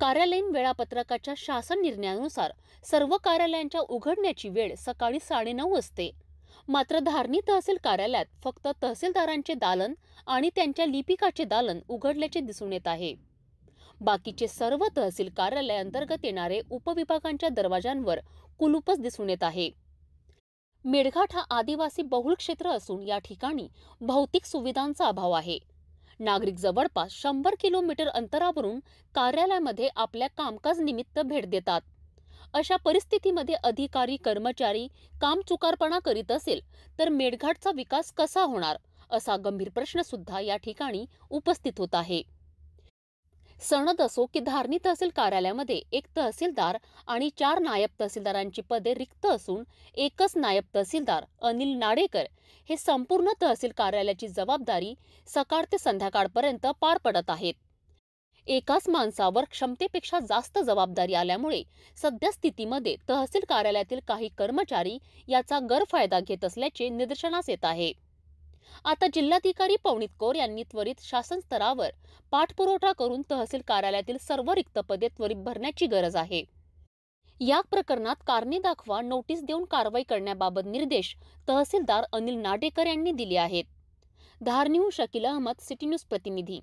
कार्यालयीन वेळापत्रकाच्या शासन निर्णयानुसार सर्व कार्यालयांच्या उघडण्याची वेळ सकाळी साडेनऊ असते मात्र धारणी तहसील कार्यालयात फक्त तहसीलदारांचे दालन आणि त्यांच्या लिपिकाचे दालन उघडल्याचे दिसून येत आहे बाकीचे सर्व तहसील कार्यालयांतर्गत येणारे उपविभागांच्या दरवाजांवर कुलूपच दिसून येत आहे मेळघाट हा आदिवासी बहुल क्षेत्र असून या ठिकाणी भौतिक सुविधांचा अभाव आहे नागरिक जवळपास शंभर किलोमीटर अंतरावरून कार्यालयामध्ये आपल्या कामकाज निमित्त भेट देतात अशा परिस्थितीमध्ये अधिकारी कर्मचारी काम चुकारपणा करीत असेल तर मेळघाटचा विकास कसा होणार असा गंभीर प्रश्न सुद्धा या ठिकाणी उपस्थित होत आहे सणद असो की धारणी तहसील कार्यालयामध्ये एक तहसीलदार आणि चार नायब तहसीलदारांची पदे रिक्त असून एकच नायब तहसीलदार अनिल नाडेकर हे संपूर्ण तहसील कार्यालयाची जबाबदारी सकाळ ते संध्याकाळपर्यंत पार पडत आहेत एकाच माणसावर क्षमतेपेक्षा जास्त जबाबदारी आल्यामुळे सध्या स्थितीमध्ये तहसील कार्यालयातील काही कर्मचारी याचा गैरफायदा घेत असल्याचे निदर्शनास येत आहे आता जिल्हाधिकारी पवनीत कौर यांनी त्वरित शासन स्तरावर पाठपुरवठा करून तहसील कार्यालयातील सर्व रिक्त पदे त्वरित भरण्याची गरज आहे या प्रकरणात कारणे दाखवा नोटीस देऊन कारवाई करण्याबाबत निर्देश तहसीलदार अनिल नाडेकर यांनी दिले आहेत धारनिहून शकील अहमद सिटी न्यूज प्रतिनिधी